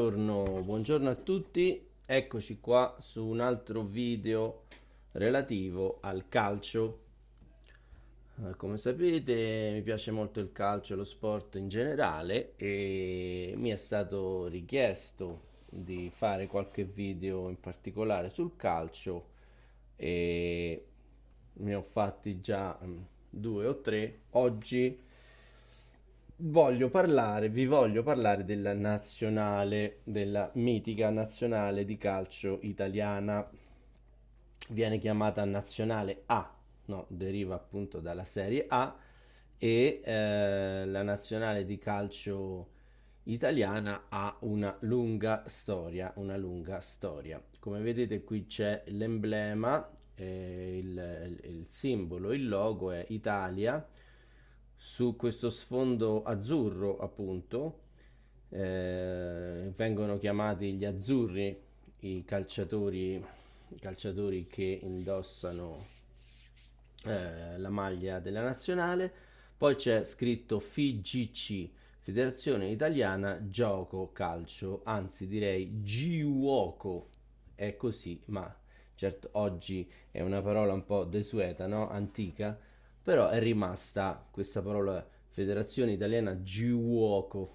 Buongiorno, buongiorno a tutti, eccoci qua su un altro video relativo al calcio. Eh, come sapete mi piace molto il calcio e lo sport in generale e mi è stato richiesto di fare qualche video in particolare sul calcio e ne ho fatti già mm, due o tre. Oggi voglio parlare, vi voglio parlare della nazionale, della mitica nazionale di calcio italiana. Viene chiamata nazionale A, no, deriva appunto dalla Serie A e eh, la nazionale di calcio italiana ha una lunga storia, una lunga storia. Come vedete qui c'è l'emblema, eh, il, il simbolo, il logo è Italia su questo sfondo azzurro appunto eh, vengono chiamati gli azzurri i calciatori, i calciatori che indossano eh, la maglia della nazionale poi c'è scritto FIGC Federazione Italiana Gioco Calcio anzi direi Giuoco è così ma certo oggi è una parola un po' desueta no? antica però è rimasta questa parola Federazione Italiana Giuoco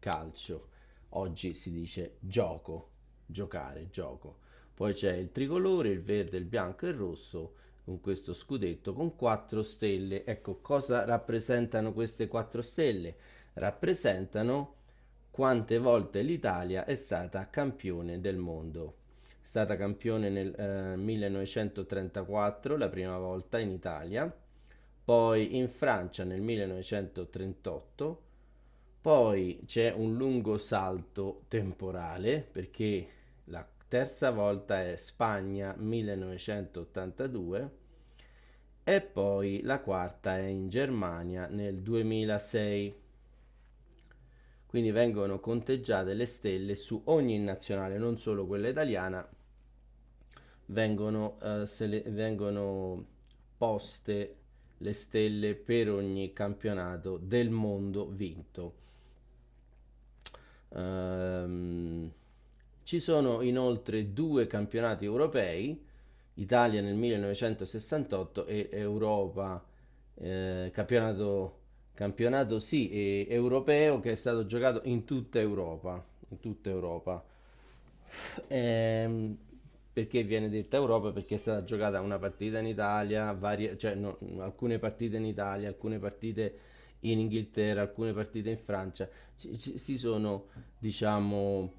Calcio. Oggi si dice gioco, giocare, gioco. Poi c'è il tricolore, il verde, il bianco e il rosso con questo scudetto con quattro stelle. Ecco, cosa rappresentano queste quattro stelle? Rappresentano quante volte l'Italia è stata campione del mondo. È stata campione nel eh, 1934, la prima volta in Italia, poi in Francia nel 1938, poi c'è un lungo salto temporale perché la terza volta è Spagna 1982 e poi la quarta è in Germania nel 2006. Quindi vengono conteggiate le stelle su ogni nazionale, non solo quella italiana, vengono, eh, vengono poste le stelle per ogni campionato del mondo vinto. Um, ci sono inoltre due campionati europei, Italia nel 1968 e Europa, eh, campionato, campionato sì, europeo che è stato giocato in tutta Europa. In tutta Europa. Um, perché viene detta Europa? Perché è stata giocata una partita in Italia, varie, cioè, no, alcune partite in Italia, alcune partite in Inghilterra, alcune partite in Francia. C- c- si sono, diciamo,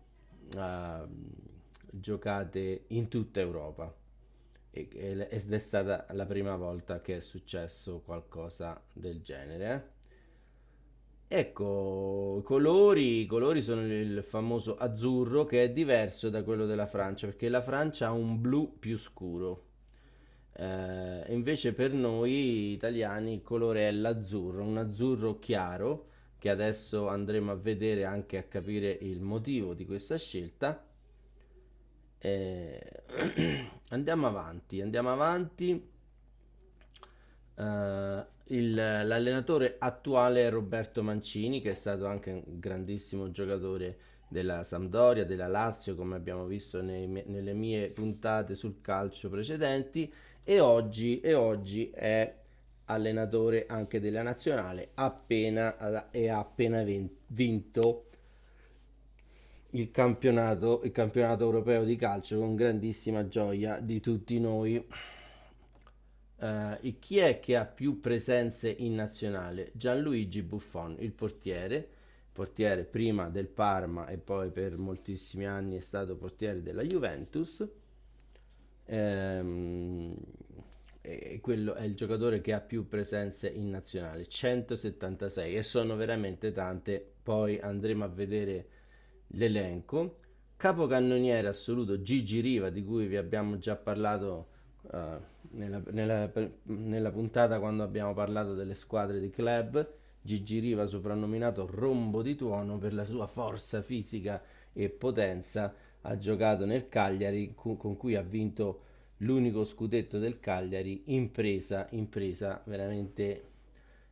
uh, giocate in tutta Europa. E- ed è stata la prima volta che è successo qualcosa del genere. Eh? Ecco, i colori, i colori sono il famoso azzurro che è diverso da quello della Francia perché la Francia ha un blu più scuro. Eh, invece per noi italiani il colore è l'azzurro, un azzurro chiaro che adesso andremo a vedere anche a capire il motivo di questa scelta. Eh, andiamo avanti, andiamo avanti Uh, il, l'allenatore attuale è Roberto Mancini, che è stato anche un grandissimo giocatore della Sampdoria, della Lazio, come abbiamo visto nei, nelle mie puntate sul calcio precedenti, e oggi, e oggi è allenatore anche della nazionale, appena, e ha appena vinto il campionato, il campionato europeo di calcio con grandissima gioia di tutti noi. Uh, chi è che ha più presenze in nazionale? Gianluigi Buffon, il portiere, portiere prima del Parma e poi per moltissimi anni è stato portiere della Juventus. Ehm, e quello è il giocatore che ha più presenze in nazionale, 176 e sono veramente tante. Poi andremo a vedere l'elenco. Capocannoniere assoluto Gigi Riva, di cui vi abbiamo già parlato uh, nella, nella, nella puntata quando abbiamo parlato delle squadre di club, Gigi Riva soprannominato Rombo di Tuono per la sua forza fisica e potenza, ha giocato nel Cagliari cu- con cui ha vinto l'unico scudetto del Cagliari, impresa, impresa veramente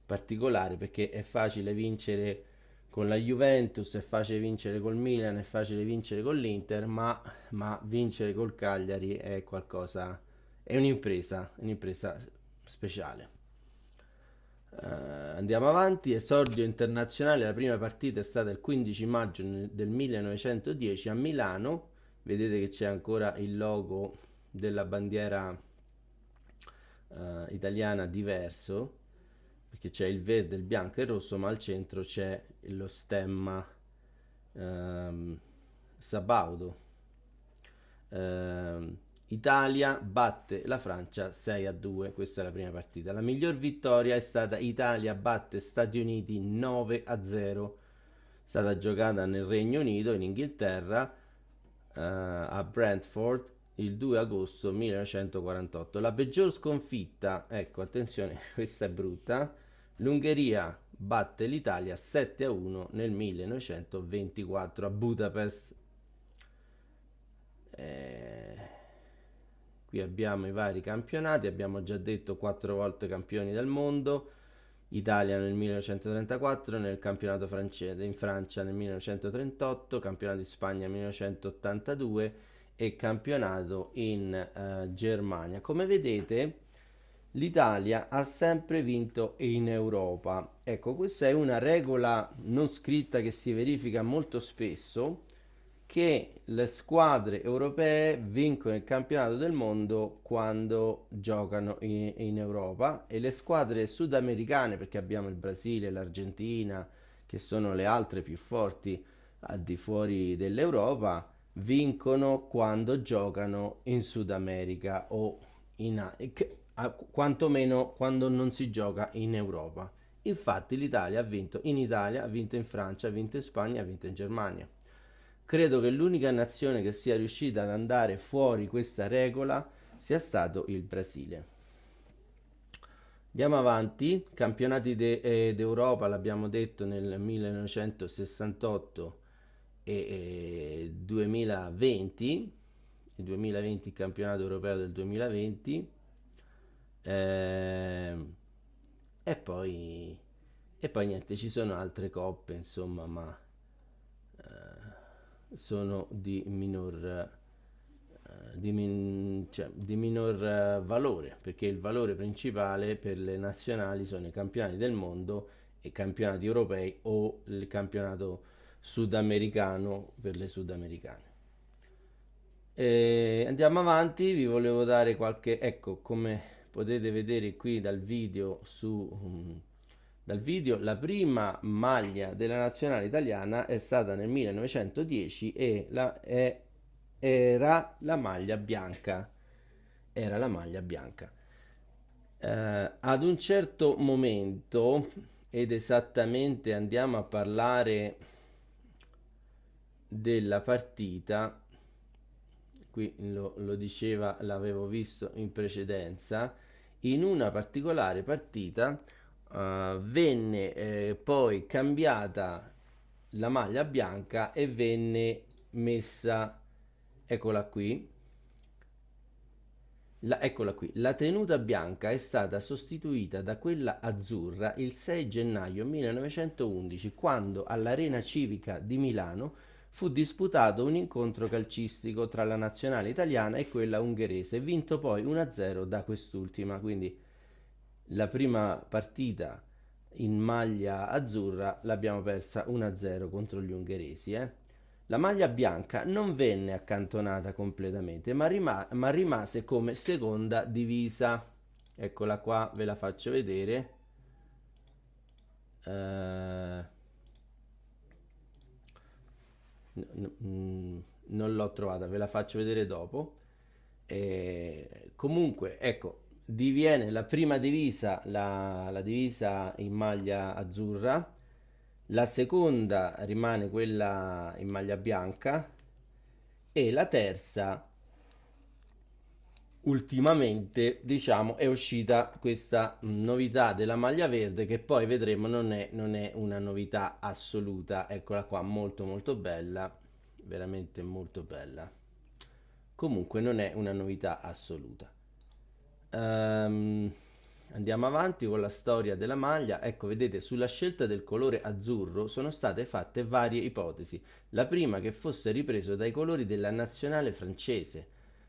particolare perché è facile vincere con la Juventus, è facile vincere col Milan, è facile vincere con l'Inter, ma, ma vincere col Cagliari è qualcosa di è un'impresa, un'impresa speciale. Uh, andiamo avanti, esordio internazionale, la prima partita è stata il 15 maggio del 1910 a Milano, vedete che c'è ancora il logo della bandiera uh, italiana diverso, perché c'è il verde, il bianco e il rosso, ma al centro c'è lo stemma um, Sabaudo. Um, Italia batte la Francia 6 a 2, questa è la prima partita. La miglior vittoria è stata Italia batte Stati Uniti 9 a 0, è stata giocata nel Regno Unito, in Inghilterra, uh, a Brentford il 2 agosto 1948. La peggior sconfitta, ecco attenzione, questa è brutta, l'Ungheria batte l'Italia 7 a 1 nel 1924 a Budapest. Eh Qui abbiamo i vari campionati, abbiamo già detto quattro volte campioni del mondo, Italia nel 1934, nel campionato francese, in Francia nel 1938, campionato in Spagna nel 1982 e campionato in eh, Germania. Come vedete l'Italia ha sempre vinto in Europa. Ecco, questa è una regola non scritta che si verifica molto spesso che le squadre europee vincono il campionato del mondo quando giocano in, in Europa e le squadre sudamericane, perché abbiamo il Brasile, l'Argentina, che sono le altre più forti al di fuori dell'Europa, vincono quando giocano in Sud America o in quantomeno quando non si gioca in Europa. Infatti l'Italia ha vinto in Italia, ha vinto in Francia, ha vinto in Spagna, ha vinto in Germania. Credo che l'unica nazione che sia riuscita ad andare fuori questa regola sia stato il Brasile. Andiamo avanti, campionati de, eh, d'Europa l'abbiamo detto nel 1968 e, e 2020, il 2020 il campionato europeo del 2020 eh, e, poi, e poi niente, ci sono altre coppe insomma ma sono di minor, uh, di min, cioè, di minor uh, valore, perché il valore principale per le nazionali sono i campionati del mondo e i campionati europei o il campionato sudamericano per le sudamericane. E andiamo avanti, vi volevo dare qualche, ecco come potete vedere qui dal video su um, dal video. La prima maglia della nazionale italiana è stata nel 1910 e la, è, era la maglia bianca. Era la maglia bianca. Eh, ad un certo momento, ed esattamente andiamo a parlare della partita, qui lo, lo diceva, l'avevo visto in precedenza, in una particolare partita uh, venne eh, poi cambiata la maglia bianca e venne messa eccola qui la, eccola qui, la tenuta bianca è stata sostituita da quella azzurra il 6 gennaio 1911 quando all'Arena Civica di Milano fu disputato un incontro calcistico tra la nazionale italiana e quella ungherese, vinto poi 1-0 da quest'ultima, quindi la prima partita in maglia azzurra l'abbiamo persa 1-0 contro gli ungheresi. Eh? La maglia bianca non venne accantonata completamente, ma, rima ma rimase come seconda divisa. Eccola qua, ve la faccio vedere. Uh, non l'ho trovata, ve la faccio vedere dopo. E comunque, ecco, diviene la prima divisa, la, la divisa in maglia azzurra, la seconda rimane quella in maglia bianca e la terza ultimamente diciamo è uscita questa novità della maglia verde che poi vedremo non è, non è una novità assoluta eccola qua molto molto bella veramente molto bella comunque non è una novità assoluta Um, andiamo avanti con la storia della maglia. Ecco, vedete, sulla scelta del colore azzurro sono state fatte varie ipotesi. La prima che fosse ripreso dai colori della nazionale francese,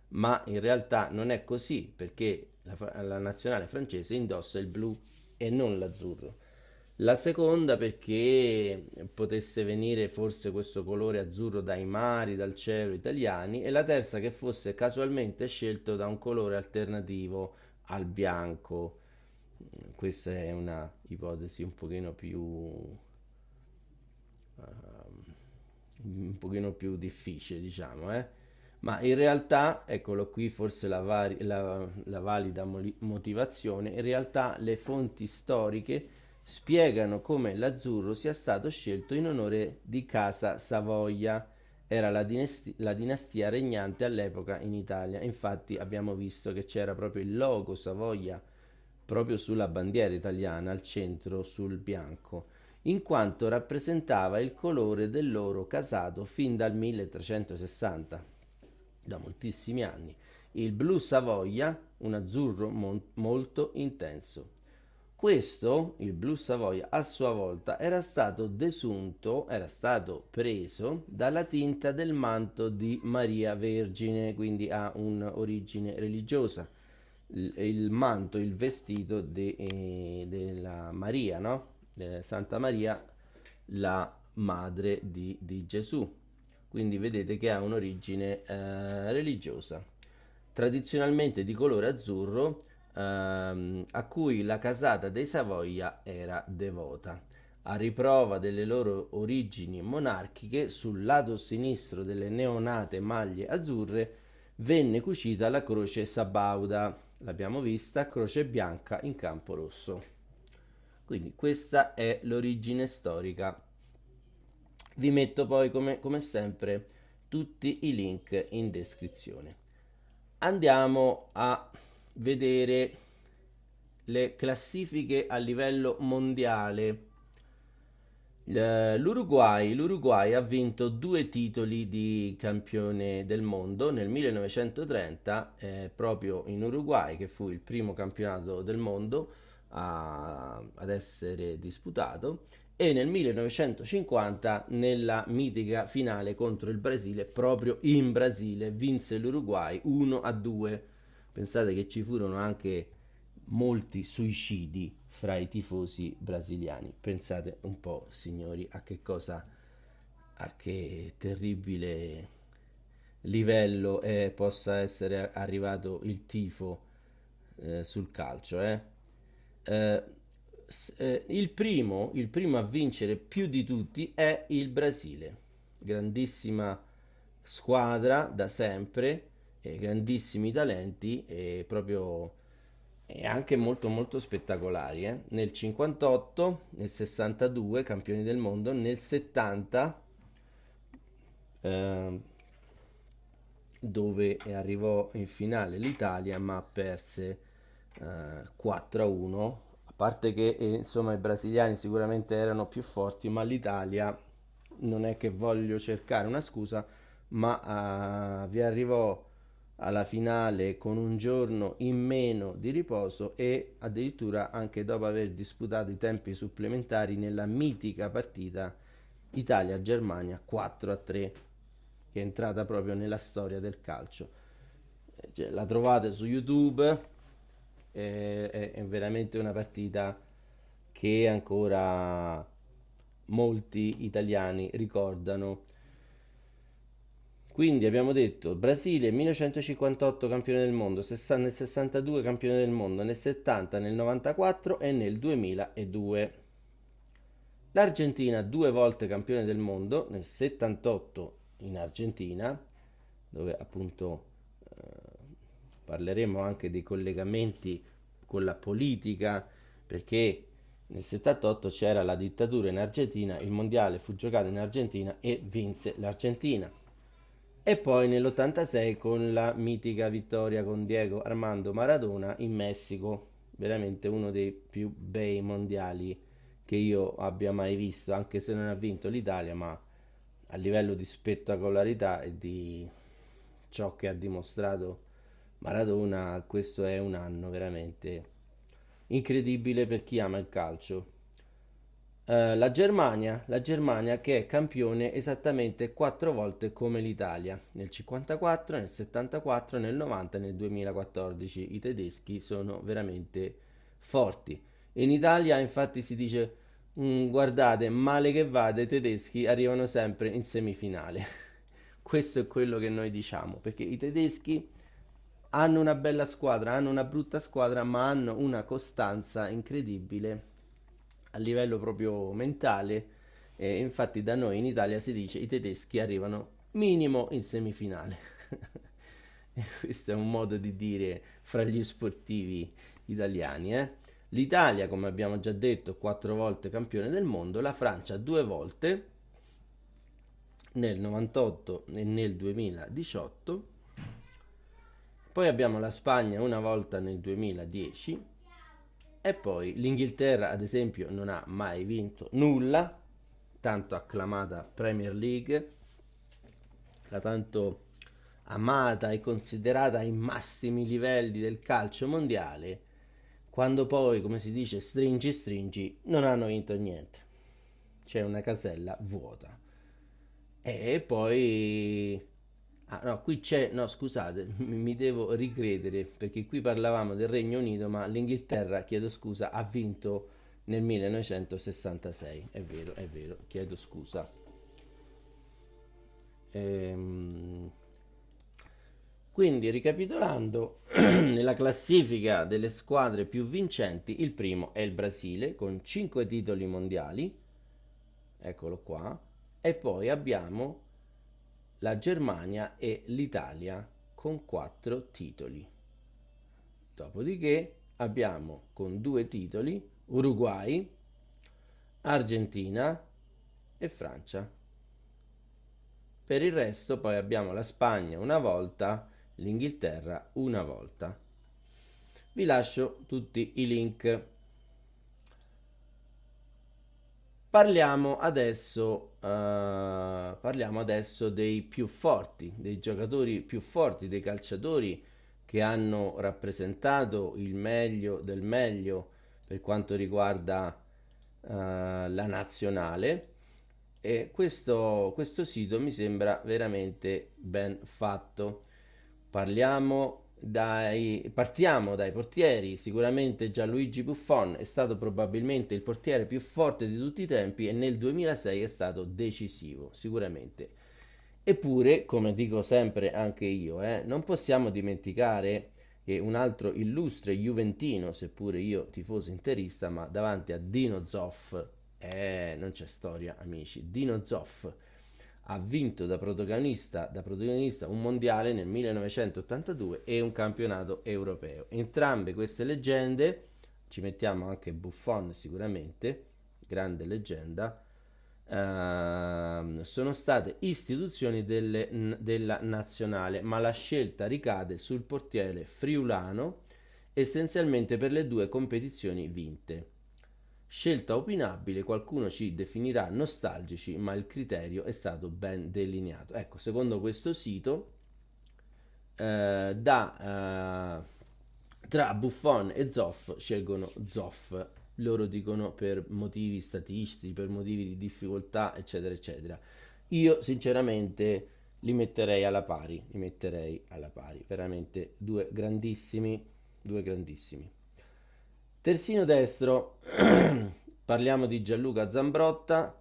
ma in realtà non è così perché la, la nazionale francese indossa il blu e non l'azzurro. La seconda perché potesse venire forse questo colore azzurro dai mari, dal cielo italiani e la terza che fosse casualmente scelto da un colore alternativo al bianco. Questa è una ipotesi un pochino più uh, un pochino più difficile, diciamo, eh? ma in realtà, eccolo qui forse la, vari, la, la valida motivazione, in realtà le fonti storiche spiegano come l'azzurro sia stato scelto in onore di Casa Savoia. Era la dinastia, la dinastia regnante all'epoca in Italia. Infatti abbiamo visto che c'era proprio il logo Savoia proprio sulla bandiera italiana al centro sul bianco, in quanto rappresentava il colore del loro casato fin dal 1360, da moltissimi anni. Il blu Savoia, un azzurro mon- molto intenso. Questo, il blu Savoia, a sua volta era stato desunto, era stato preso dalla tinta del manto di Maria Vergine, quindi ha un'origine religiosa. Il, il, manto, il vestito de, eh, della Maria, no? De Santa Maria, la madre di, di, Gesù. Quindi vedete che ha un'origine eh, religiosa. Tradizionalmente di colore azzurro, ehm, a cui la casata dei Savoia era devota. A riprova delle loro origini monarchiche, sul lato sinistro delle neonate maglie azzurre venne cucita la croce sabauda, l'abbiamo vista, croce bianca in campo rosso. Quindi questa è l'origine storica. Vi metto poi come, come sempre tutti i link in descrizione. Andiamo a vedere le classifiche a livello mondiale. Eh, L'Uruguay, L'Uruguay ha vinto due titoli di campione del mondo nel 1930, eh, proprio in Uruguay, che fu il primo campionato del mondo a, ad essere disputato, e nel 1950 nella mitica finale contro il Brasile, proprio in Brasile, vinse l'Uruguay 1 a 2 Pensate che ci furono anche molti suicidi fra i tifosi brasiliani. Pensate un po', signori, a che cosa, a che terribile livello eh, possa essere arrivato il tifo eh, sul calcio. Eh? eh, eh il, primo, il primo a vincere più di tutti è il Brasile, grandissima squadra da sempre eh, grandissimi talenti e proprio e anche molto molto spettacolari. Eh? Nel 58, nel 62 campioni del mondo, nel 70 eh, dove arrivò in finale l'Italia ma perse eh, 4 a 1. A parte che eh, insomma i brasiliani sicuramente erano più forti, ma l'Italia non è che voglio cercare una scusa, ma eh, vi arrivò alla finale con un giorno in meno di riposo e addirittura anche dopo aver disputato i tempi supplementari nella mitica partita Italia-Germania 4 3 che è entrata proprio nella storia del calcio eh, cioè, la trovate su youtube eh, è, è veramente una partita che ancora molti italiani ricordano quindi abbiamo detto Brasile 1958 campione del mondo, nel 62 campione del mondo, nel 70, nel 94 e nel 2002. L'Argentina due volte campione del mondo, nel 78 in Argentina, dove appunto eh, parleremo anche dei collegamenti con la politica, perché nel 78 c'era la dittatura in Argentina, il mondiale fu giocato in Argentina e vinse l'Argentina e poi nell'86 con la mitica vittoria con Diego Armando Maradona in Messico, veramente uno dei più bei mondiali che io abbia mai visto, anche se non ha vinto l'Italia, ma a livello di spettacolarità e di ciò che ha dimostrato Maradona, questo è un anno veramente incredibile per chi ama il calcio. Eh, la Germania, la Germania che è campione esattamente quattro volte come l'Italia, nel 54, nel 74, nel 90 e nel 2014. I tedeschi sono veramente forti. In Italia infatti si dice mm, guardate, male che vada, i tedeschi arrivano sempre in semifinale. Questo è quello che noi diciamo, perché i tedeschi hanno una bella squadra, hanno una brutta squadra, ma hanno una costanza incredibile a livello proprio mentale. Eh, infatti da noi in Italia si dice i tedeschi arrivano minimo in semifinale. questo è un modo di dire fra gli sportivi italiani. Eh? L'Italia, come abbiamo già detto, quattro volte campione del mondo, la Francia due volte nel 98 e nel 2018. Poi abbiamo la Spagna una volta nel 2010 e poi l'Inghilterra, ad esempio, non ha mai vinto nulla, tanto acclamata Premier League, la tanto amata e considerata ai massimi livelli del calcio mondiale, quando poi, come si dice, stringi, stringi, non hanno vinto niente. C'è una casella vuota. E poi Ah, no, qui c'è, no, scusate, mi devo ricredere perché qui parlavamo del Regno Unito, ma l'Inghilterra, chiedo scusa, ha vinto nel 1966. È vero, è vero, chiedo scusa. Ehm... Quindi, ricapitolando, nella classifica delle squadre più vincenti, il primo è il Brasile con 5 titoli mondiali, eccolo qua, e poi abbiamo la Germania e l'Italia con quattro titoli. Dopodiché abbiamo con due titoli Uruguay, Argentina e Francia. Per il resto poi abbiamo la Spagna una volta, l'Inghilterra una volta. Vi lascio tutti i link Parliamo adesso, uh, parliamo adesso, dei più forti, dei giocatori più forti, dei calciatori che hanno rappresentato il meglio del meglio per quanto riguarda uh, la nazionale. E questo, questo sito mi sembra veramente ben fatto. Parliamo dai, partiamo dai portieri. Sicuramente Gianluigi Buffon è stato probabilmente il portiere più forte di tutti i tempi e nel 2006 è stato decisivo, sicuramente. Eppure, come dico sempre anche io, eh, non possiamo dimenticare che un altro illustre juventino, seppure io tifoso interista, ma davanti a Dino Zoff, eh, non c'è storia, amici. Dino Zoff ha vinto da protagonista, da protagonista, un mondiale nel 1982 e un campionato europeo. Entrambe queste leggende, ci mettiamo anche Buffon sicuramente, grande leggenda, eh, sono state istituzioni delle, n- della nazionale, ma la scelta ricade sul portiere friulano essenzialmente per le due competizioni vinte. Scelta opinabile, qualcuno ci definirà nostalgici, ma il criterio è stato ben delineato. Ecco, secondo questo sito, eh, da, eh, tra Buffon e Zoff scelgono Zoff. Loro dicono per motivi statistici, per motivi di difficoltà, eccetera, eccetera. Io sinceramente li metterei alla pari, li metterei alla pari. Veramente due grandissimi, due grandissimi. Terzino destro, parliamo di Gianluca Zambrotta,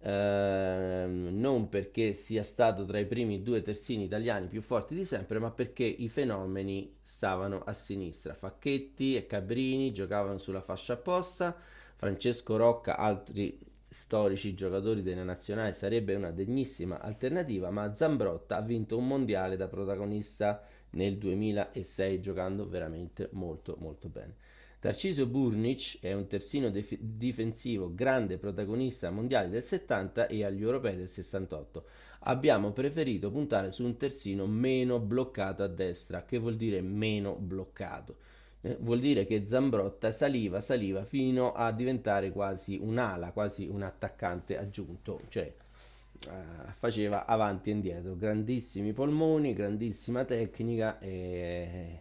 eh, non perché sia stato tra i primi due terzini italiani più forti di sempre, ma perché i fenomeni stavano a sinistra. Facchetti e Cabrini giocavano sulla fascia apposta, Francesco Rocca, altri storici giocatori della nazionale, sarebbe una degnissima alternativa, ma Zambrotta ha vinto un mondiale da protagonista nel 2006 giocando veramente molto molto bene. Tarciso Burnic è un terzino dif- difensivo, grande protagonista mondiale del 70 e agli europei del 68. Abbiamo preferito puntare su un terzino meno bloccato a destra, che vuol dire meno bloccato. Eh, vuol dire che Zambrotta saliva, saliva fino a diventare quasi un'ala, quasi un attaccante aggiunto, cioè eh, faceva avanti e indietro, grandissimi polmoni, grandissima tecnica e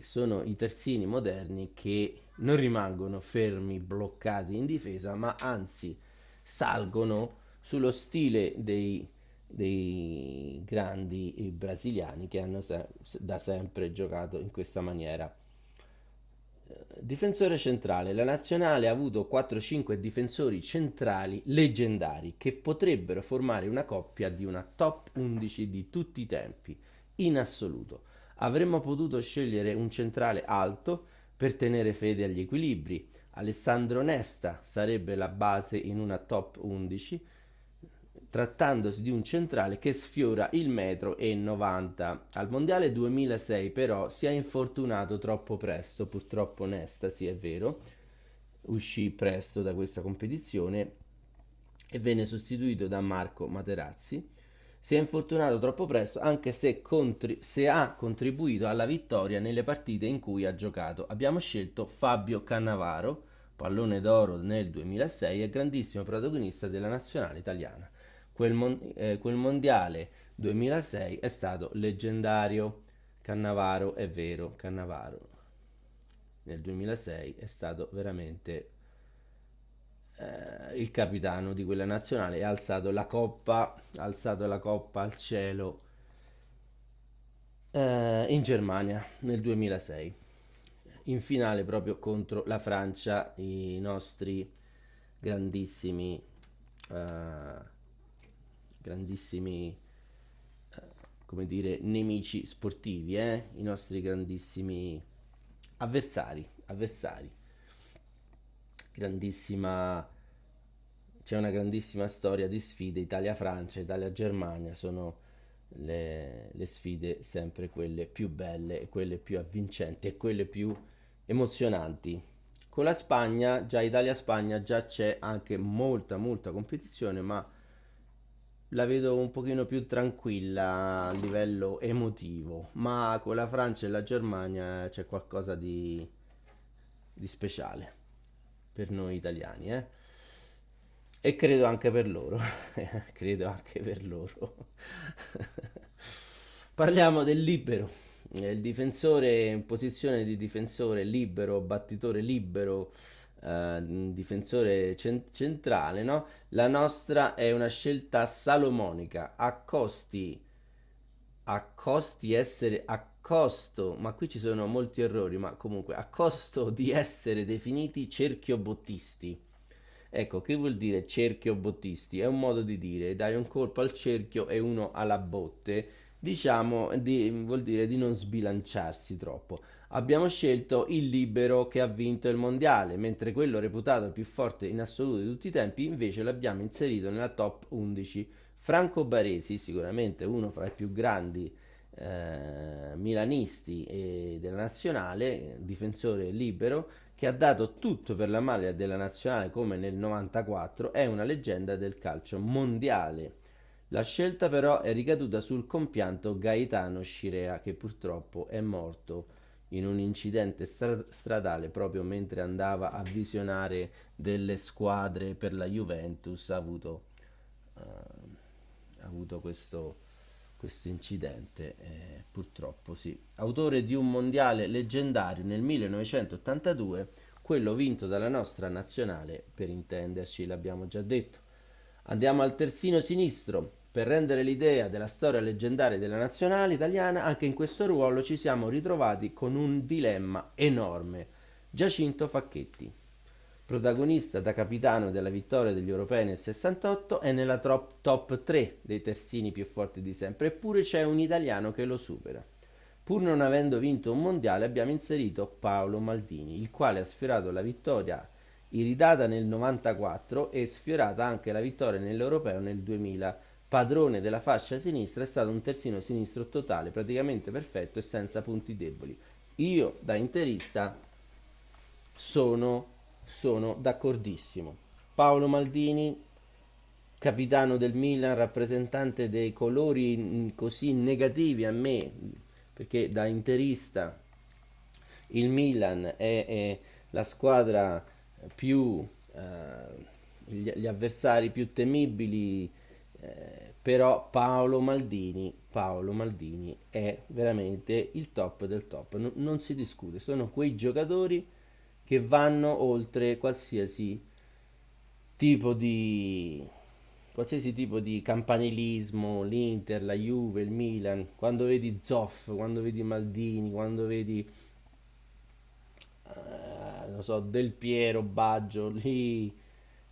sono i terzini moderni che non rimangono fermi, bloccati in difesa, ma anzi salgono sullo stile dei, dei grandi brasiliani che hanno se- da sempre giocato in questa maniera. Eh, difensore centrale, la nazionale ha avuto 4-5 difensori centrali leggendari che potrebbero formare una coppia di una top 11 di tutti i tempi, in assoluto avremmo potuto scegliere un centrale alto per tenere fede agli equilibri. Alessandro Nesta sarebbe la base in una top 11, trattandosi di un centrale che sfiora il metro e 90. Al Mondiale 2006 però si è infortunato troppo presto, purtroppo Nesta, sì è vero, uscì presto da questa competizione e venne sostituito da Marco Materazzi si è infortunato troppo presto anche se, contri- se, ha contribuito alla vittoria nelle partite in cui ha giocato. Abbiamo scelto Fabio Cannavaro, pallone d'oro nel 2006 e grandissimo protagonista della nazionale italiana. Quel, mon- eh, quel mondiale 2006 è stato leggendario. Cannavaro è vero, Cannavaro nel 2006 è stato veramente eh, il capitano di quella nazionale ha alzato la coppa, ha alzato la coppa al cielo eh, in Germania nel 2006, in finale proprio contro la Francia, i nostri grandissimi, eh, grandissimi eh, come dire, nemici sportivi, eh, i nostri grandissimi avversari, avversari grandissima c'è una grandissima storia di sfide Italia-Francia, Italia-Germania sono le, le, sfide sempre quelle più belle, quelle più avvincenti e quelle più emozionanti. Con la Spagna, già Italia-Spagna, già c'è anche molta, molta competizione, ma la vedo un pochino più tranquilla a livello emotivo. Ma con la Francia e la Germania c'è qualcosa di, di speciale per noi italiani, eh? E credo anche per loro, credo anche per loro. Parliamo del libero, il difensore in posizione di difensore libero, battitore libero, eh, difensore cent- centrale, no? La nostra è una scelta salomonica, a costi, a costi essere, a costo, ma qui ci sono molti errori, ma comunque a costo di essere definiti cerchiobottisti. Ecco, che vuol dire cerchiobottisti? È un modo di dire, dai un colpo al cerchio e uno alla botte, diciamo, di, vuol dire di non sbilanciarsi troppo. Abbiamo scelto il libero che ha vinto il mondiale, mentre quello reputato più forte in assoluto di tutti i tempi invece l'abbiamo inserito nella top 11. Franco Baresi, sicuramente uno fra i più grandi eh, milanisti e della nazionale, difensore libero, che ha dato tutto per la maglia della nazionale come nel 94, è una leggenda del calcio mondiale. La scelta però è ricaduta sul compianto Gaetano Scirea, che purtroppo è morto in un incidente stra- stradale proprio mentre andava a visionare delle squadre per la Juventus. Ha avuto, uh, ha avuto questo questo incidente eh, purtroppo sì. Autore di un mondiale leggendario nel 1982, quello vinto dalla nostra nazionale, per intenderci, l'abbiamo già detto. Andiamo al terzino sinistro. Per rendere l'idea della storia leggendaria della nazionale italiana, anche in questo ruolo ci siamo ritrovati con un dilemma enorme. Giacinto Facchetti. Protagonista da capitano della vittoria degli europei nel 68 è nella top 3 dei terzini più forti di sempre, eppure c'è un italiano che lo supera. Pur non avendo vinto un mondiale abbiamo inserito Paolo Maldini, il quale ha sfiorato la vittoria iridata nel 94 e sfiorata anche la vittoria nell'Europeo nel 2000. Padrone della fascia sinistra è stato un terzino sinistro totale, praticamente perfetto e senza punti deboli. Io da interista sono sono d'accordissimo. Paolo Maldini, capitano del Milan, rappresentante dei colori così negativi a me, perché da interista il Milan è, è la squadra più... Eh, gli, gli, avversari più temibili, eh, però Paolo Maldini, Paolo Maldini è veramente il top del top, N- non si discute, sono quei giocatori che vanno oltre qualsiasi tipo di qualsiasi tipo di campanilismo, l'Inter, la Juve, il Milan, quando vedi Zoff, quando vedi Maldini, quando vedi eh, non so, Del Piero, Baggio, lì,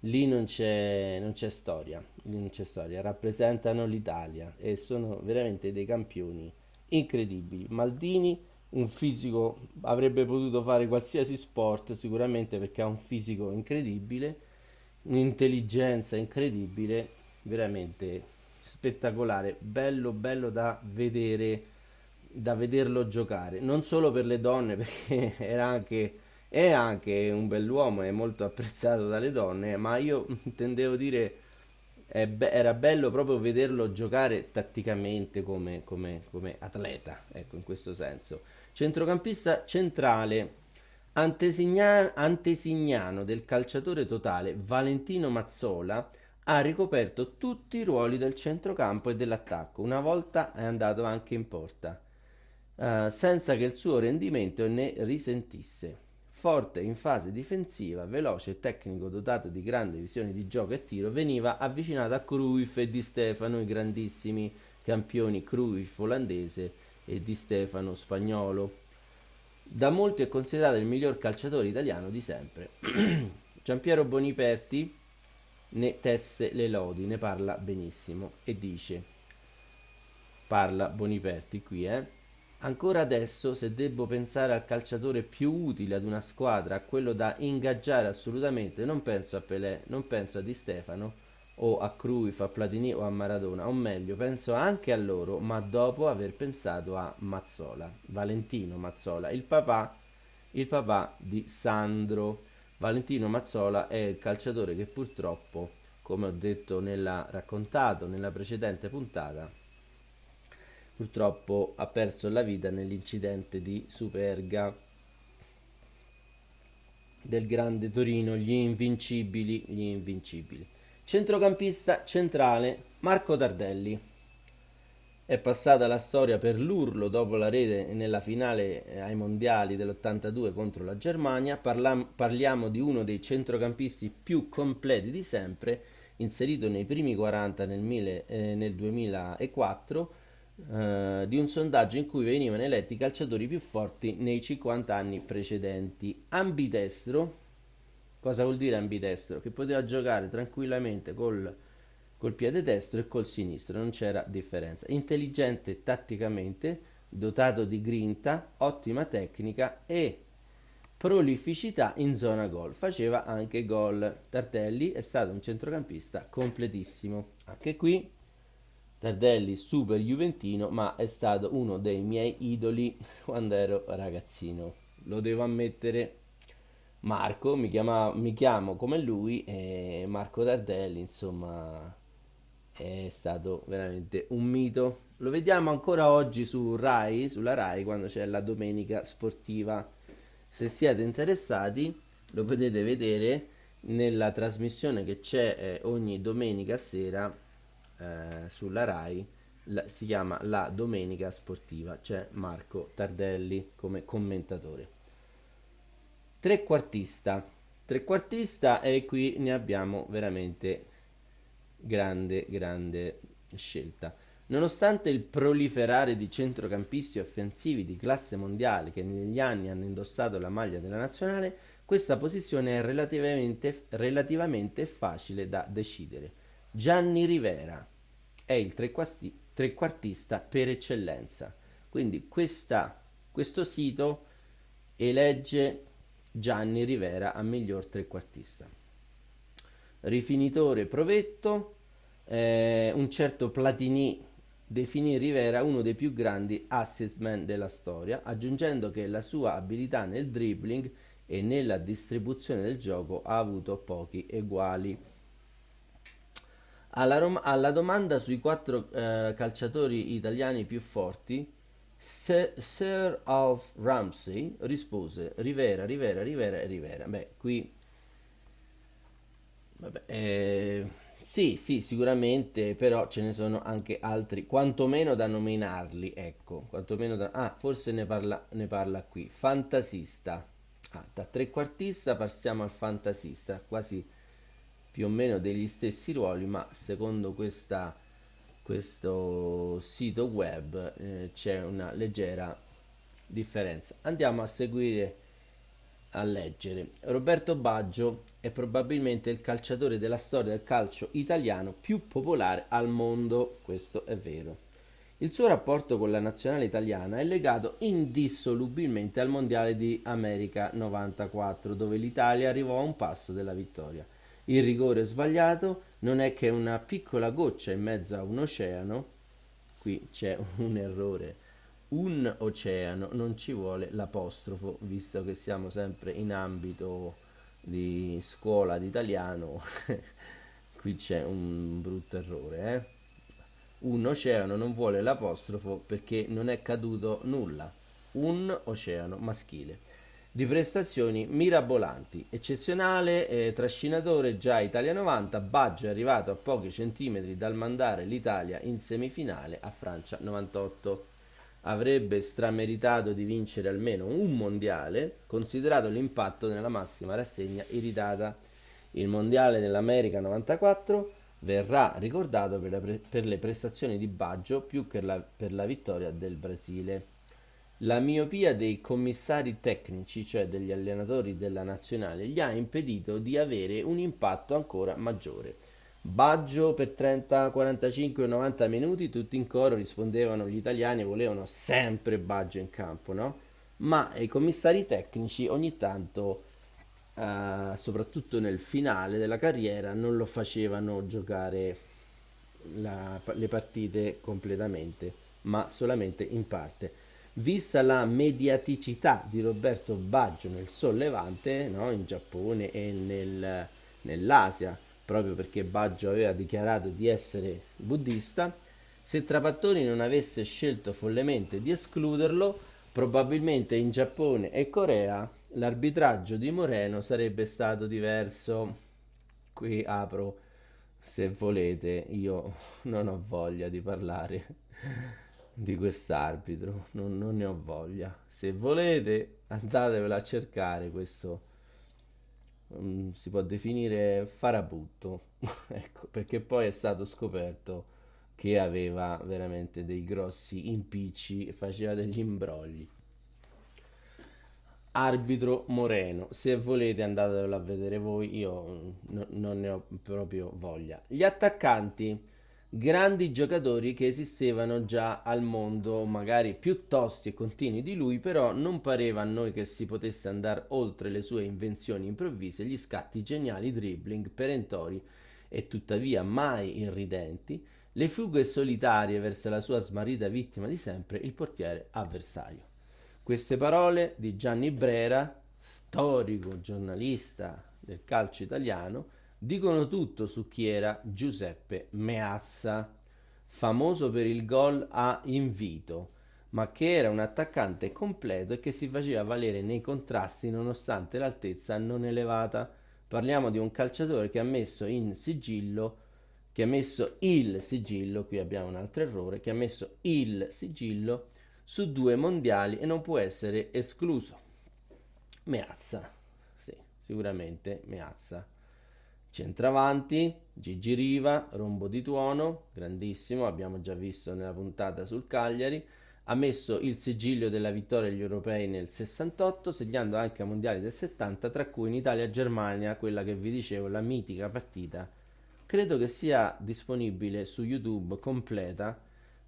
lì non, c'è, non c'è storia, lì non c'è storia, rappresentano l'Italia e sono veramente dei campioni incredibili. Maldini un fisico avrebbe potuto fare qualsiasi sport sicuramente perché ha un fisico incredibile, un'intelligenza incredibile, veramente spettacolare, bello bello da vedere, da vederlo giocare, non solo per le donne perché era anche è anche un bell'uomo, è molto apprezzato dalle donne, ma io intendevo dire be- era bello proprio vederlo giocare tatticamente come, come, come atleta, ecco, in questo senso centrocampista centrale antesignano del calciatore totale Valentino Mazzola ha ricoperto tutti i ruoli del centrocampo e dell'attacco, una volta è andato anche in porta, eh, senza che il suo rendimento ne risentisse. Forte in fase difensiva, veloce e tecnico dotato di grande visione di gioco e tiro, veniva avvicinato a Cruyff e Di Stefano, i grandissimi campioni Cruyff olandese e di Stefano Spagnolo. Da molti è considerato il miglior calciatore italiano di sempre. Giampiero Boniperti ne tesse le lodi, ne parla benissimo e dice, parla Boniperti qui, eh? Ancora adesso, se devo pensare al calciatore più utile ad una squadra, a quello da ingaggiare assolutamente, non penso a Pelé, non penso a Di Stefano, o a Cruyff, a Platini o a Maradona, o meglio, penso anche a loro, ma dopo aver pensato a Mazzola, Valentino Mazzola, il papà, il papà di Sandro. Valentino Mazzola è il calciatore che purtroppo, come ho detto nella raccontato nella precedente puntata, purtroppo ha perso la vita nell'incidente di Superga del grande Torino, gli invincibili, gli invincibili. Centrocampista centrale Marco Tardelli. È passata la storia per l'urlo dopo la rete nella finale eh, ai mondiali dell'82 contro la Germania. Parla- parliamo di uno dei centrocampisti più completi di sempre, inserito nei primi 40 nel, mile, eh, nel 2004, eh, di un sondaggio in cui venivano eletti i calciatori più forti nei 50 anni precedenti. Ambidestro, Cosa vuol dire ambidestro? Che poteva giocare tranquillamente col, col piede destro e col sinistro, non c'era differenza. Intelligente tatticamente, dotato di grinta, ottima tecnica e prolificità in zona gol. Faceva anche gol. Tardelli è stato un centrocampista completissimo. Anche qui Tardelli super juventino, ma è stato uno dei miei idoli quando ero ragazzino. Lo devo ammettere. Marco, mi, chiama, mi chiamo come lui e Marco Tardelli, insomma, è stato veramente un mito. Lo vediamo ancora oggi su Rai, sulla Rai, quando c'è la domenica sportiva. Se siete interessati, lo potete vedere nella trasmissione che c'è eh, ogni domenica sera eh, sulla Rai. La, si chiama La Domenica Sportiva. C'è Marco Tardelli come commentatore trequartista trequartista e qui ne abbiamo veramente grande grande scelta Nonostante il proliferare di centrocampisti offensivi di classe mondiale che negli anni hanno indossato la maglia della nazionale, questa posizione è relativamente, relativamente facile da decidere. Gianni Rivera è il trequartista per eccellenza. Quindi questa, questo sito elegge Gianni Rivera a miglior trequartista. Rifinitore Provetto, eh, un certo Platini definì Rivera uno dei più grandi assist man della storia, aggiungendo che la sua abilità nel dribbling e nella distribuzione del gioco ha avuto pochi eguali. Alla, Rom- alla domanda sui quattro eh, calciatori italiani più forti, Sir Alf Ramsey rispose Rivera, Rivera, Rivera Rivera. Beh, qui... Vabbè, eh, sì, sì, sicuramente, però ce ne sono anche altri, quantomeno da nominarli, ecco, quantomeno da... Ah, forse ne parla, ne parla qui. Fantasista. Ah, da trequartista passiamo al fantasista, quasi più o meno degli stessi ruoli, ma secondo questa questo sito web eh, c'è una leggera differenza. Andiamo a seguire a leggere. Roberto Baggio è probabilmente il calciatore della storia del calcio italiano più popolare al mondo, questo è vero. Il suo rapporto con la nazionale italiana è legato indissolubilmente al Mondiale di America 94, dove l'Italia arrivò a un passo della vittoria il rigore sbagliato non è che una piccola goccia in mezzo a un oceano, qui c'è un errore, un oceano, non ci vuole l'apostrofo, visto che siamo sempre in ambito di scuola d'italiano, qui c'è un brutto errore, eh? un oceano non vuole l'apostrofo perché non è caduto nulla, un oceano maschile di prestazioni mirabolanti. Eccezionale eh, trascinatore già Italia 90, Baggio è arrivato a pochi centimetri dal mandare l'Italia in semifinale a Francia 98. Avrebbe strameritato di vincere almeno un mondiale, considerato l'impatto nella massima rassegna iridata. Il mondiale dell'America 94 verrà ricordato per, pre- per, le prestazioni di Baggio più che la- per la vittoria del Brasile. La miopia dei commissari tecnici, cioè degli allenatori della nazionale, gli ha impedito di avere un impatto ancora maggiore. Baggio per 30, 45, 90 minuti, tutti in coro rispondevano gli italiani volevano sempre Baggio in campo, no? Ma i commissari tecnici ogni tanto, eh, soprattutto nel finale della carriera, non lo facevano giocare la, le partite completamente, ma solamente in parte vista la mediaticità di Roberto Baggio nel Sollevante, no? in Giappone e nel, nell'Asia, proprio perché Baggio aveva dichiarato di essere buddista, se Trapattoni non avesse scelto follemente di escluderlo, probabilmente in Giappone e Corea l'arbitraggio di Moreno sarebbe stato diverso. Qui apro, se volete, io non ho voglia di parlare di quest'arbitro, non, non, ne ho voglia. Se volete andatevela a cercare questo, um, si può definire farabutto, ecco, perché poi è stato scoperto che aveva veramente dei grossi impicci e faceva degli imbrogli. Arbitro Moreno, se volete andatevelo a vedere voi, io mm, no, non ne ho proprio voglia. Gli attaccanti grandi giocatori che esistevano già al mondo, magari più tosti e continui di lui, però non pareva a noi che si potesse andare oltre le sue invenzioni improvvise, gli scatti geniali, dribbling perentori e tuttavia mai irridenti, le fughe solitarie verso la sua smarrita vittima di sempre, il portiere avversario. Queste parole di Gianni Brera, storico giornalista del calcio italiano, Dicono tutto su chi era Giuseppe Meazza, famoso per il gol a invito, ma che era un attaccante completo e che si faceva valere nei contrasti nonostante l'altezza non elevata. Parliamo di un calciatore che ha messo in sigillo che ha messo il sigillo, qui abbiamo un altro errore, che ha messo il sigillo su due mondiali e non può essere escluso. Meazza, sì, sicuramente Meazza. Centravanti, Gigi Riva, Rombo di Tuono, grandissimo, abbiamo già visto nella puntata sul Cagliari, ha messo il sigillo della vittoria agli europei nel 68, segnando anche a mondiali del 70, tra cui in Italia-Germania, quella che vi dicevo, la mitica partita. Credo che sia disponibile su YouTube completa,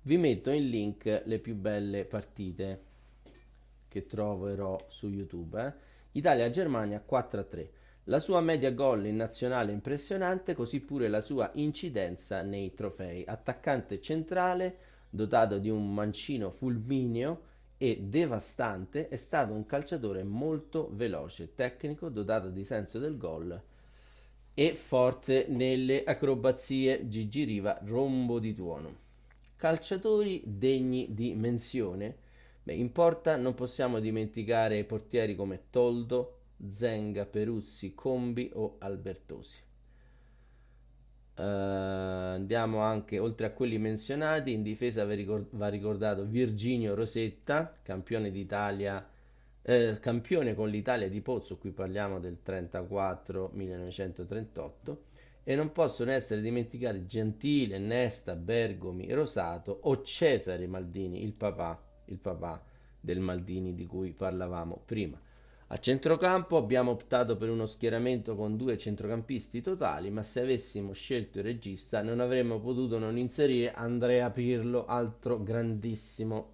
vi metto in link le più belle partite che troverò su YouTube. Eh? Italia-Germania 4-3. La sua media gol in nazionale impressionante, così pure la sua incidenza nei trofei. Attaccante centrale, dotato di un mancino fulmineo e devastante, è stato un calciatore molto veloce, tecnico, dotato di senso del gol e forte nelle acrobazie. Gigi Riva, rombo di tuono. Calciatori degni di menzione. Beh, in porta non possiamo dimenticare portieri come Toldo, Zenga, Peruzzi, Combi o Albertosi. Uh, andiamo anche oltre a quelli menzionati, in difesa va ricordato Virginio Rosetta, campione d'Italia, eh, campione con l'Italia di Pozzo, qui parliamo del 34-1938, e non possono essere dimenticati Gentile, Nesta, Bergomi, Rosato o Cesare Maldini, il papà, il papà del Maldini di cui parlavamo prima. A centrocampo abbiamo optato per uno schieramento con due centrocampisti totali, ma se avessimo scelto il regista non avremmo potuto non inserire Andrea Pirlo, altro grandissimo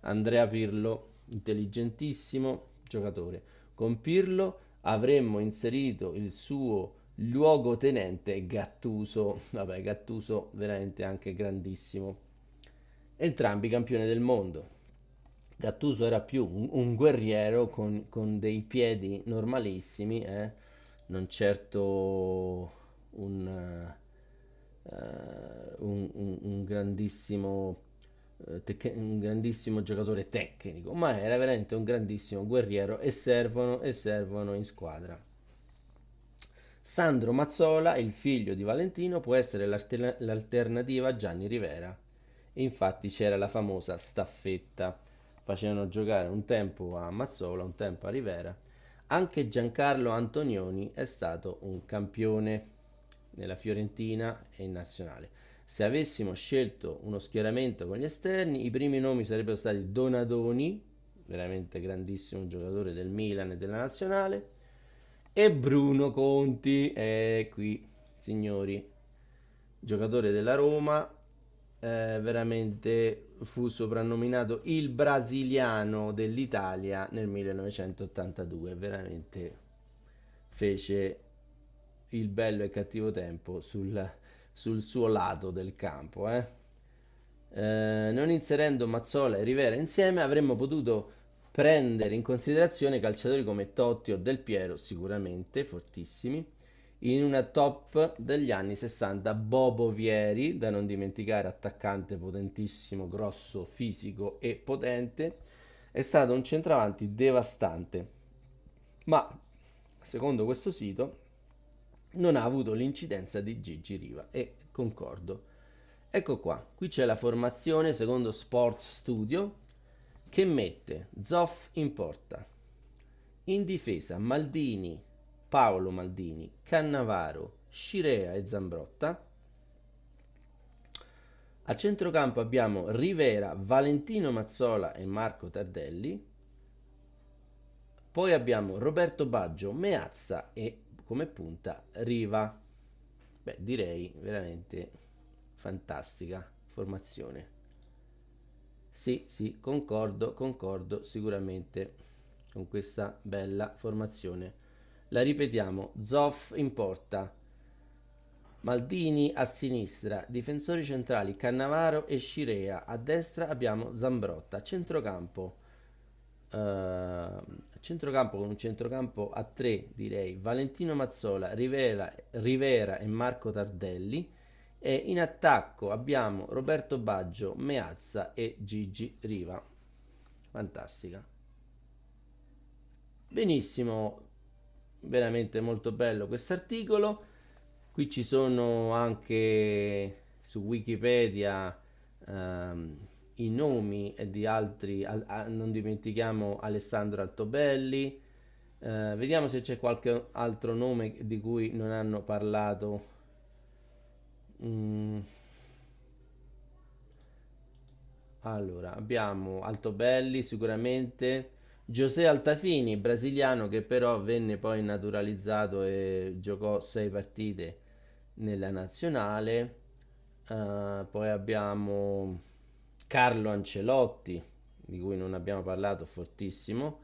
Andrea Pirlo, intelligentissimo giocatore. Con Pirlo avremmo inserito il suo luogotenente Gattuso, vabbè Gattuso veramente anche grandissimo, entrambi campioni del mondo. Gattuso era più un, un guerriero con, con, dei piedi normalissimi, eh? non certo un, uh, un, un grandissimo eh, Tec- un grandissimo giocatore tecnico, ma era veramente un grandissimo guerriero e servono, e servono in squadra. Sandro Mazzola, il figlio di Valentino, può essere l'alternativa a Gianni Rivera. Infatti c'era la famosa staffetta facevano giocare un tempo a Mazzola, un tempo a Rivera. Anche Giancarlo Antonioni è stato un campione nella Fiorentina e in nazionale. Se avessimo scelto uno schieramento con gli esterni, i primi nomi sarebbero stati Donadoni, veramente grandissimo giocatore del Milan e della nazionale, e Bruno Conti, eh, qui signori, giocatore della Roma, eh, veramente fu soprannominato il brasiliano dell'Italia nel 1982, veramente fece il bello e cattivo tempo sul, sul suo lato del campo. Eh? Eh, non inserendo Mazzola e Rivera insieme avremmo potuto prendere in considerazione calciatori come Totti o Del Piero, sicuramente fortissimi, in una top degli anni 60. Bobo Vieri, da non dimenticare, attaccante potentissimo, grosso, fisico e potente, è stato un centravanti devastante. Ma secondo questo sito non ha avuto l'incidenza di Gigi Riva e concordo. Ecco qua, qui c'è la formazione secondo Sports Studio che mette Zoff in porta, in difesa Maldini, Paolo Maldini, Cannavaro, Scirea e Zambrotta. A centrocampo abbiamo Rivera, Valentino Mazzola e Marco Tardelli. Poi abbiamo Roberto Baggio, Meazza e come punta Riva. Beh, direi veramente fantastica formazione. Sì, sì, concordo, concordo sicuramente con questa bella formazione la ripetiamo, Zoff in porta, Maldini a sinistra, difensori centrali Cannavaro e Scirea, a destra abbiamo Zambrotta, centrocampo, eh, centrocampo con un centrocampo a tre direi, Valentino Mazzola, Rivera, Rivera e Marco Tardelli e in attacco abbiamo Roberto Baggio, Meazza e Gigi Riva. Fantastica. Benissimo, veramente molto bello questo articolo qui ci sono anche su wikipedia ehm, i nomi di altri al, a, non dimentichiamo Alessandro Altobelli eh, vediamo se c'è qualche altro nome di cui non hanno parlato mm. allora abbiamo Altobelli sicuramente José Altafini, brasiliano che però venne poi naturalizzato e giocò sei partite nella nazionale. Uh, poi abbiamo Carlo Ancelotti, di cui non abbiamo parlato, fortissimo.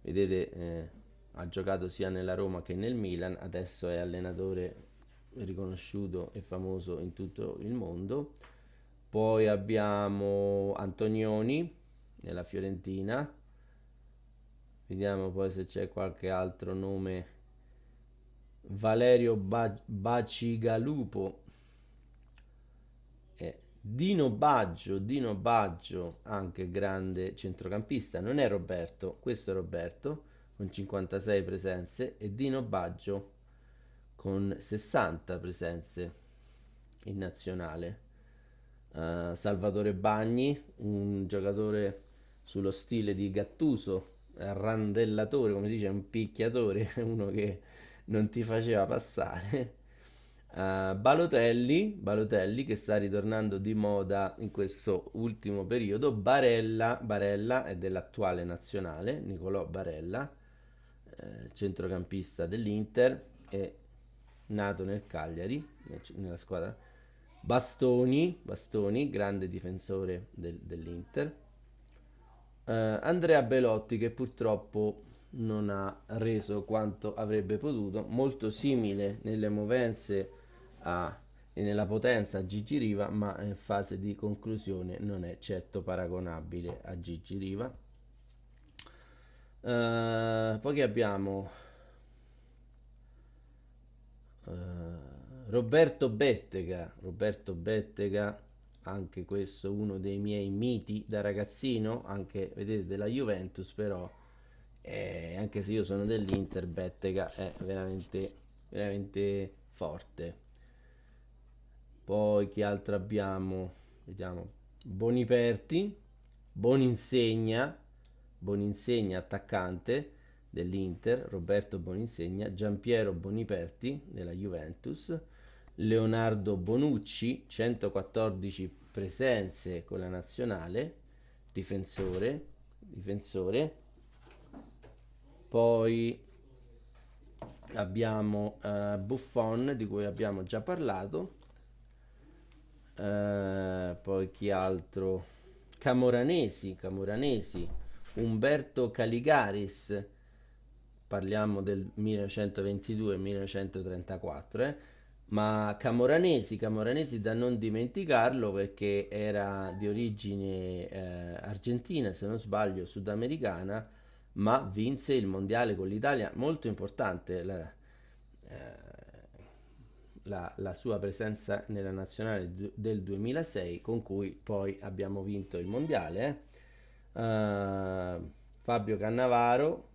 Vedete, eh, ha giocato sia nella Roma che nel Milan, adesso è allenatore riconosciuto e famoso in tutto il mondo. Poi abbiamo Antonioni nella Fiorentina, Vediamo poi se c'è qualche altro nome. Valerio ba- Bacigalupo. Eh, Dino Baggio, Dino Baggio, anche grande centrocampista. Non è Roberto, questo è Roberto con 56 presenze e Dino Baggio con 60 presenze in nazionale. Uh, Salvatore Bagni, un giocatore sullo stile di Gattuso randellatore, come si dice, un picchiatore, uno che non ti faceva passare. Uh, Balotelli, Balotelli che sta ritornando di moda in questo ultimo periodo, Barella, Barella è dell'attuale nazionale, Nicolò Barella, eh, centrocampista dell'Inter, è nato nel Cagliari, nella squadra Bastoni, Bastoni grande difensore del, dell'Inter eh, Andrea Belotti che purtroppo non ha reso quanto avrebbe potuto, molto simile nelle movenze a, e nella potenza a Gigi Riva, ma in fase di conclusione non è certo paragonabile a Gigi Riva. Uh, poi abbiamo uh, Roberto Bettega, Roberto Bettega anche questo uno dei miei miti da ragazzino, anche vedete della Juventus però, eh, anche se io sono dell'Inter, Bettega è veramente, veramente forte. Poi chi altro abbiamo? Vediamo, Boniperti, Boninsegna, Boninsegna attaccante dell'Inter, Roberto Boninsegna, Giampiero Boniperti della Juventus, Leonardo Bonucci, 114 presenze con la nazionale, difensore, difensore. Poi abbiamo uh, Buffon di cui abbiamo già parlato. Uh, poi chi altro? Camoranesi, Camoranesi, Umberto Caligaris. Parliamo del 1922-1934, eh? ma Camoranesi, Camoranesi da non dimenticarlo perché era di origine eh, argentina, se non sbaglio, sudamericana, ma vinse il mondiale con l'Italia, molto importante la, eh, la, la sua presenza nella nazionale d- del 2006 con cui poi abbiamo vinto il mondiale. Eh. eh Fabio Cannavaro,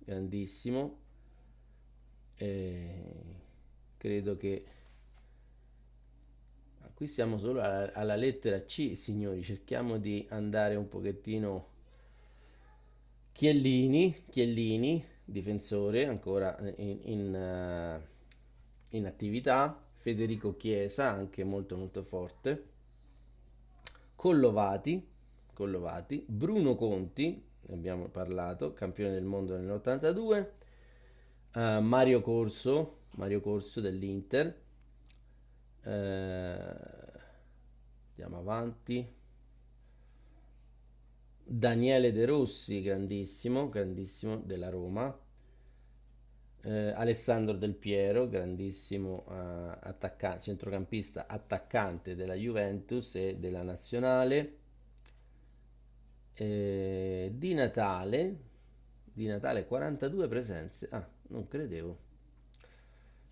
grandissimo, credo che Qui siamo solo alla, alla lettera C, signori, cerchiamo di andare un pochettino... Chiellini, Chiellini, difensore ancora in, in, uh, in, attività, Federico Chiesa, anche molto molto forte, Collovati, Collovati Bruno Conti, ne abbiamo parlato, campione del mondo nell'82, uh, eh, Mario Corso, Mario Corso dell'Inter, eh, andiamo avanti Daniele De Rossi grandissimo grandissimo della Roma eh, Alessandro Del Piero, grandissimo eh, attacca- centrocampista attaccante della Juventus e della Nazionale. Eh, di Natale, di Natale 42 presenze. Ah, non credevo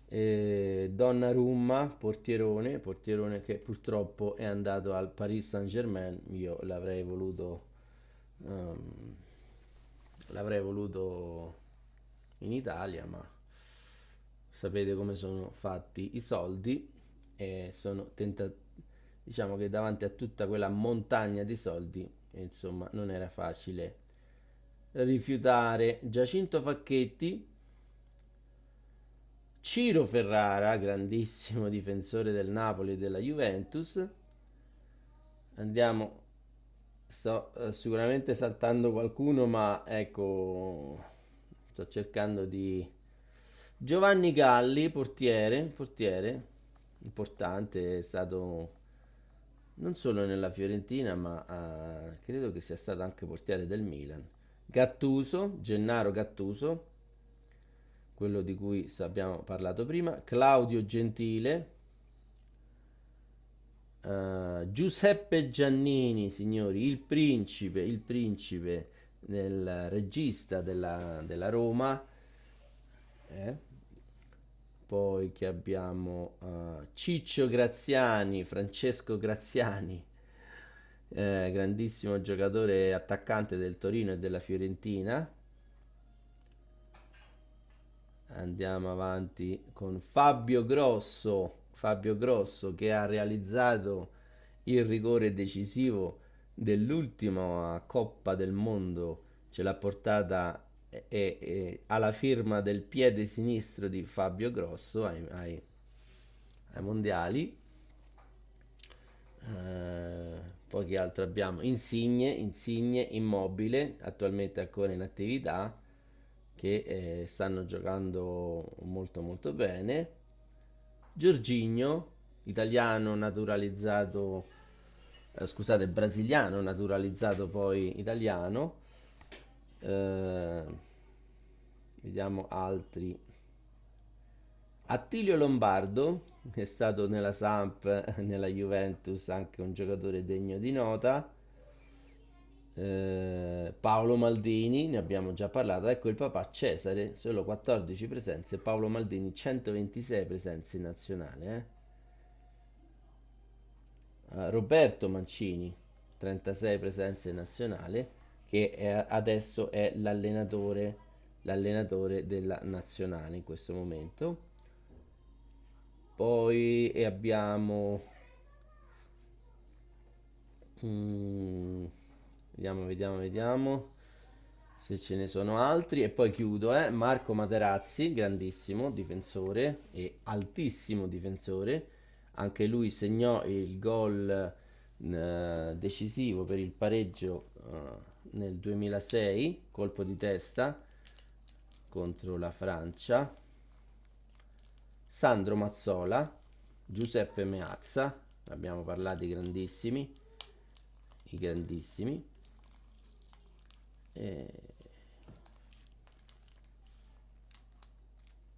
eh, Rumma, portierone, portierone che purtroppo è andato al Paris Saint Germain, io l'avrei voluto, um, l'avrei voluto in Italia, ma sapete come sono fatti i soldi e sono tentati, diciamo che davanti a tutta quella montagna di soldi, insomma, non era facile rifiutare. Giacinto Facchetti Ciro Ferrara, grandissimo difensore del Napoli e della Juventus. Andiamo, sto eh, sicuramente saltando qualcuno, ma ecco, sto cercando di... Giovanni Galli, portiere, portiere importante, è stato non solo nella Fiorentina, ma eh, credo che sia stato anche portiere del Milan. Gattuso, Gennaro Gattuso, quello di cui abbiamo parlato prima, Claudio Gentile, uh, Giuseppe Giannini, signori, il principe, il principe nel regista della, della Roma, eh? poi che abbiamo uh, Ciccio Graziani, Francesco Graziani, eh, grandissimo giocatore attaccante del Torino e della Fiorentina, Andiamo avanti con Fabio Grosso. Fabio Grosso che ha realizzato il rigore decisivo dell'ultima Coppa del Mondo. Ce l'ha portata e, e, alla firma del piede sinistro di Fabio Grosso ai, ai, ai mondiali. Eh, poi che altro abbiamo? Insigne, Insigne immobile, attualmente ancora in attività che eh, stanno giocando molto molto bene. Giorginio, italiano naturalizzato, eh, scusate, brasiliano naturalizzato poi italiano. Eh, vediamo altri. Attilio Lombardo, che è stato nella Samp, nella Juventus, anche un giocatore degno di nota. Eh, Paolo Maldini, ne abbiamo già parlato, ecco il papà Cesare, solo 14 presenze, Paolo Maldini 126 presenze in nazionale. Eh. Ah, Roberto Mancini, 36 presenze in nazionale, che è, adesso è l'allenatore, l'allenatore della nazionale in questo momento. Poi abbiamo... Mm, Vediamo, vediamo, vediamo se ce ne sono altri. E poi chiudo, eh. Marco Materazzi, grandissimo difensore e altissimo difensore. Anche lui segnò il gol eh, decisivo per il pareggio eh, nel 2006, colpo di testa contro la Francia. Sandro Mazzola, Giuseppe Meazza, abbiamo parlato di grandissimi, i grandissimi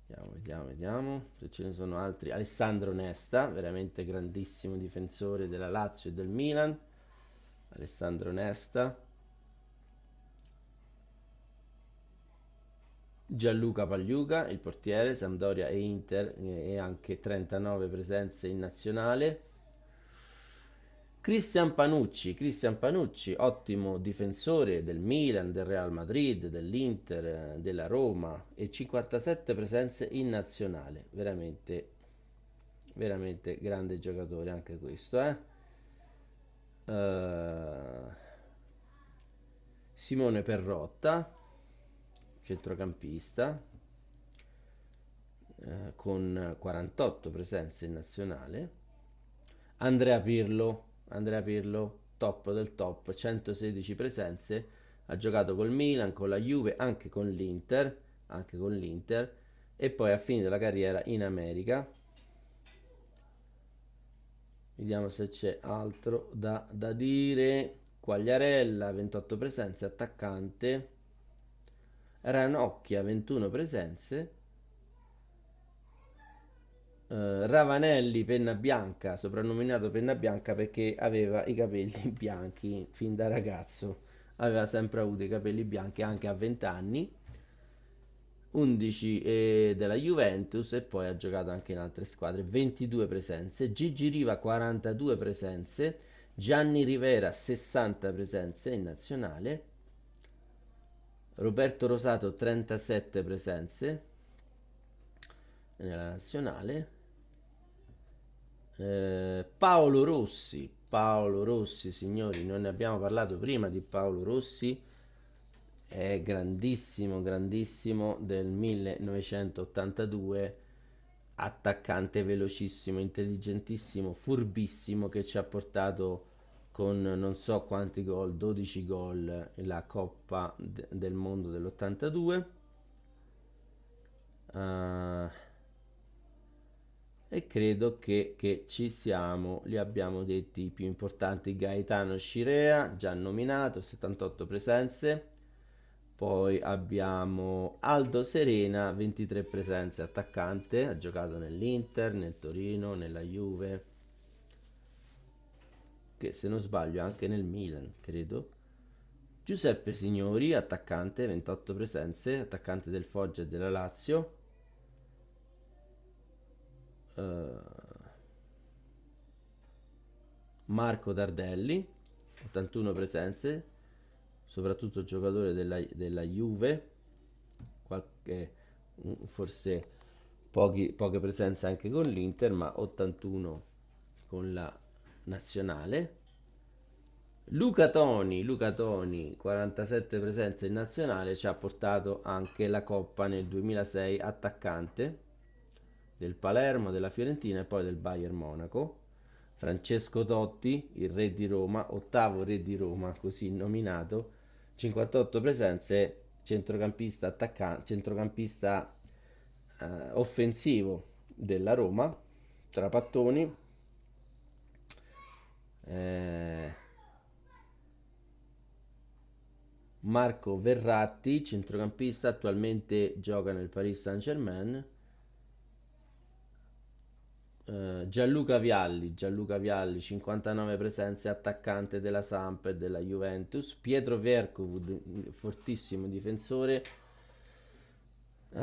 vediamo vediamo vediamo se ce ne sono altri Alessandro Nesta veramente grandissimo difensore della Lazio e del Milan Alessandro Nesta Gianluca Pagliuca, il portiere, Sampdoria e Inter eh, e anche 39 presenze in nazionale. Cristian Panucci, Cristian Panucci, ottimo difensore del Milan, del Real Madrid, dell'Inter, della Roma e 57 presenze in nazionale, veramente, veramente grande giocatore anche questo. Eh? Uh, Simone Perrotta, centrocampista, uh, con 48 presenze in nazionale. Andrea Pirlo Andrea Pirlo, top del top, 116 presenze, ha giocato col Milan, con la Juve, anche con l'Inter, anche con l'Inter e poi ha finito la carriera in America. Vediamo se c'è altro da, da dire. Quagliarella, 28 presenze, attaccante. Ranocchia, 21 presenze eh, Ravanelli Penna Bianca, soprannominato Penna Bianca perché aveva i capelli bianchi fin da ragazzo, aveva sempre avuto i capelli bianchi anche a 20 anni, 11 eh, della Juventus e poi ha giocato anche in altre squadre, 22 presenze, Gigi Riva 42 presenze, Gianni Rivera 60 presenze in nazionale, Roberto Rosato 37 presenze nella nazionale, eh, Paolo Rossi Paolo Rossi signori non ne abbiamo parlato prima di Paolo Rossi è grandissimo grandissimo del 1982 attaccante velocissimo intelligentissimo furbissimo che ci ha portato con non so quanti gol 12 gol la coppa de del mondo dell'82 uh, ah, e credo che, che, ci siamo, li abbiamo detti i più importanti, Gaetano Scirea, già nominato, 78 presenze, poi abbiamo Aldo Serena, 23 presenze, attaccante, ha giocato nell'Inter, nel Torino, nella Juve, che se non sbaglio anche nel Milan, credo. Giuseppe Signori, attaccante, 28 presenze, attaccante del Foggia e della Lazio, eh, Marco Tardelli, 81 presenze, soprattutto giocatore della, della Juve, qualche, forse pochi, poche presenze anche con l'Inter, ma 81 con la nazionale. Luca Toni, Luca Toni, 47 presenze in nazionale, ci ha portato anche la Coppa nel 2006 attaccante del Palermo, della Fiorentina e poi del Bayern Monaco. Francesco Totti, il re di Roma, ottavo re di Roma, così nominato, 58 presenze, centrocampista, attacca- centrocampista eh, offensivo della Roma, Trapattoni. Eh, Marco Verratti, centrocampista, attualmente gioca nel Paris Saint Germain. Eh, Gianluca Vialli, Gianluca Vialli, 59 presenze, attaccante della Samp e della Juventus, Pietro Verkov, fortissimo difensore, Uh,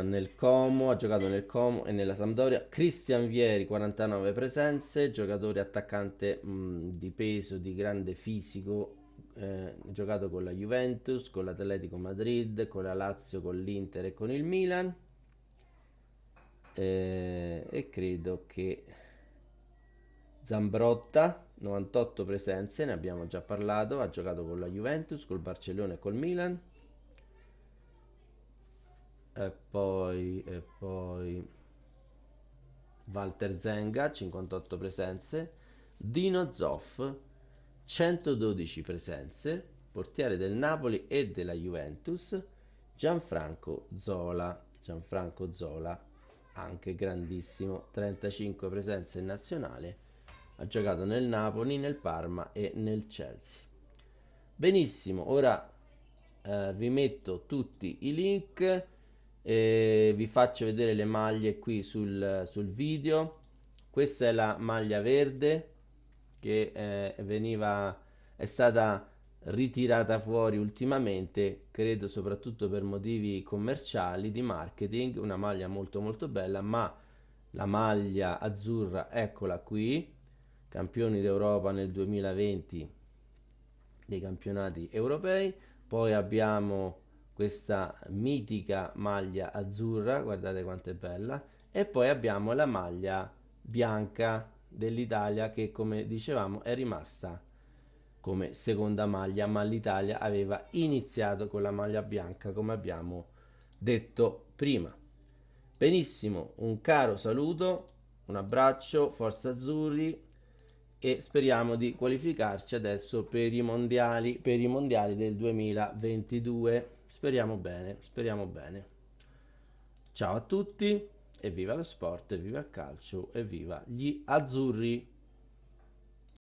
nel Como, ha giocato nel Como e nella Sampdoria. Cristian Vieri, 49 presenze, giocatore attaccante mh, di peso, di grande fisico, eh, giocato con la Juventus, con l'Atletico Madrid, con la Lazio, con l'Inter e con il Milan eh, e credo che Zambrotta 98 presenze, ne abbiamo già parlato, ha giocato con la Juventus, col Barcellona e col Milan. E poi, e poi Walter Zenga 58 presenze, Dino Zoff 112 presenze, portiere del Napoli e della Juventus, Gianfranco Zola, Gianfranco Zola anche grandissimo, 35 presenze in nazionale, ha giocato nel Napoli, nel Parma e nel Chelsea. Benissimo, ora eh, vi metto tutti i link, eh, vi faccio vedere le maglie qui sul, sul video. Questa è la maglia verde che eh, veniva, è stata ritirata fuori ultimamente, credo soprattutto per motivi commerciali, di marketing, una maglia molto molto bella, ma la maglia azzurra, eccola qui, campioni d'Europa nel 2020 dei campionati europei, poi abbiamo questa mitica maglia azzurra, guardate quanto è bella, e poi abbiamo la maglia bianca dell'Italia che come dicevamo è rimasta come seconda maglia, ma l'Italia aveva iniziato con la maglia bianca come abbiamo detto prima. Benissimo, un caro saluto, un abbraccio, forza azzurri e speriamo di qualificarci adesso per i mondiali, per i mondiali del 2022. Speriamo bene, speriamo bene. Ciao a tutti evviva lo sport, evviva il calcio evviva gli azzurri.